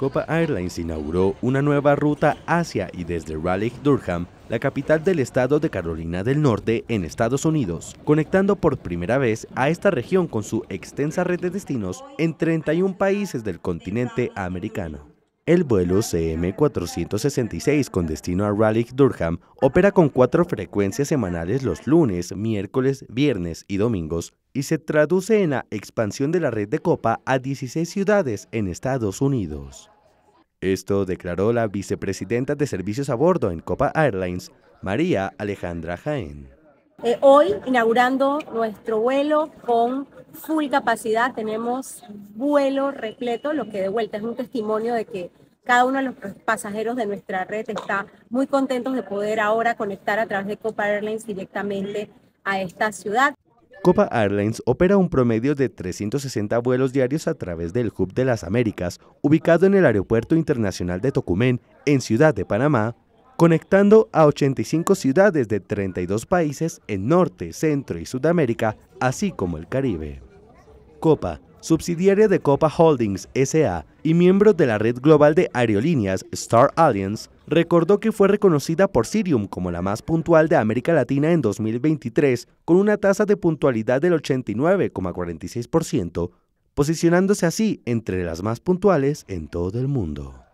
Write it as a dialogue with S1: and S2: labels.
S1: Copa Airlines inauguró una nueva ruta hacia y desde Raleigh, Durham, la capital del estado de Carolina del Norte en Estados Unidos, conectando por primera vez a esta región con su extensa red de destinos en 31 países del continente americano. El vuelo CM466 con destino a Raleigh, Durham, opera con cuatro frecuencias semanales los lunes, miércoles, viernes y domingos y se traduce en la expansión de la red de Copa a 16 ciudades en Estados Unidos. Esto declaró la vicepresidenta de servicios a bordo en Copa Airlines, María Alejandra Jaén.
S2: Eh, hoy inaugurando nuestro vuelo con full capacidad, tenemos vuelo repleto, lo que de vuelta es un testimonio de que cada uno de los pasajeros de nuestra red está muy contentos de poder ahora conectar a través de Copa Airlines directamente a esta ciudad.
S1: Copa Airlines opera un promedio de 360 vuelos diarios a través del Hub de las Américas, ubicado en el Aeropuerto Internacional de Tocumen, en Ciudad de Panamá, conectando a 85 ciudades de 32 países en Norte, Centro y Sudamérica, así como el Caribe. Copa subsidiaria de Copa Holdings SA y miembro de la red global de aerolíneas Star Alliance, recordó que fue reconocida por Sirium como la más puntual de América Latina en 2023, con una tasa de puntualidad del 89,46%, posicionándose así entre las más puntuales en todo el mundo.